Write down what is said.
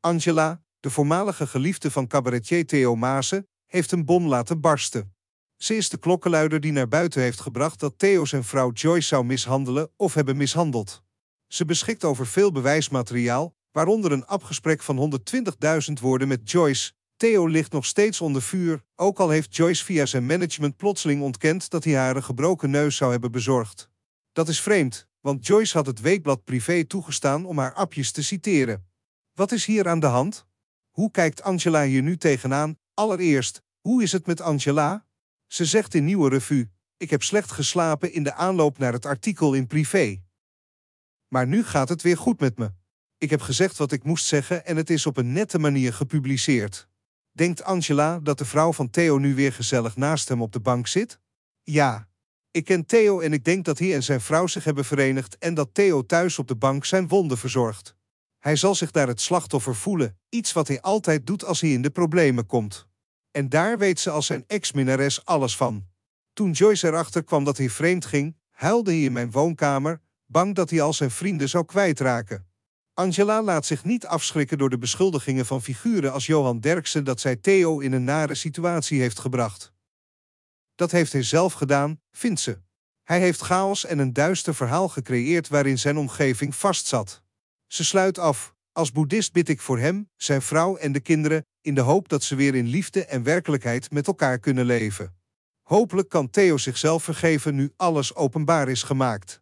Angela, de voormalige geliefde van cabaretier Theo Maasen, heeft een bom laten barsten. Ze is de klokkenluider die naar buiten heeft gebracht dat Theo zijn vrouw Joyce zou mishandelen of hebben mishandeld. Ze beschikt over veel bewijsmateriaal, waaronder een afgesprek van 120.000 woorden met Joyce. Theo ligt nog steeds onder vuur, ook al heeft Joyce via zijn management plotseling ontkend dat hij haar een gebroken neus zou hebben bezorgd. Dat is vreemd, want Joyce had het weekblad privé toegestaan om haar appjes te citeren. Wat is hier aan de hand? Hoe kijkt Angela hier nu tegenaan? Allereerst, hoe is het met Angela? Ze zegt in Nieuwe Revue, ik heb slecht geslapen in de aanloop naar het artikel in privé. Maar nu gaat het weer goed met me. Ik heb gezegd wat ik moest zeggen en het is op een nette manier gepubliceerd. Denkt Angela dat de vrouw van Theo nu weer gezellig naast hem op de bank zit? Ja. Ik ken Theo en ik denk dat hij en zijn vrouw zich hebben verenigd en dat Theo thuis op de bank zijn wonden verzorgt. Hij zal zich daar het slachtoffer voelen, iets wat hij altijd doet als hij in de problemen komt. En daar weet ze als zijn ex minares alles van. Toen Joyce erachter kwam dat hij vreemd ging, huilde hij in mijn woonkamer, bang dat hij al zijn vrienden zou kwijtraken. Angela laat zich niet afschrikken door de beschuldigingen van figuren als Johan Derksen dat zij Theo in een nare situatie heeft gebracht. Dat heeft hij zelf gedaan, vindt ze. Hij heeft chaos en een duister verhaal gecreëerd waarin zijn omgeving vastzat. Ze sluit af. Als boeddhist bid ik voor hem, zijn vrouw en de kinderen, in de hoop dat ze weer in liefde en werkelijkheid met elkaar kunnen leven. Hopelijk kan Theo zichzelf vergeven nu alles openbaar is gemaakt.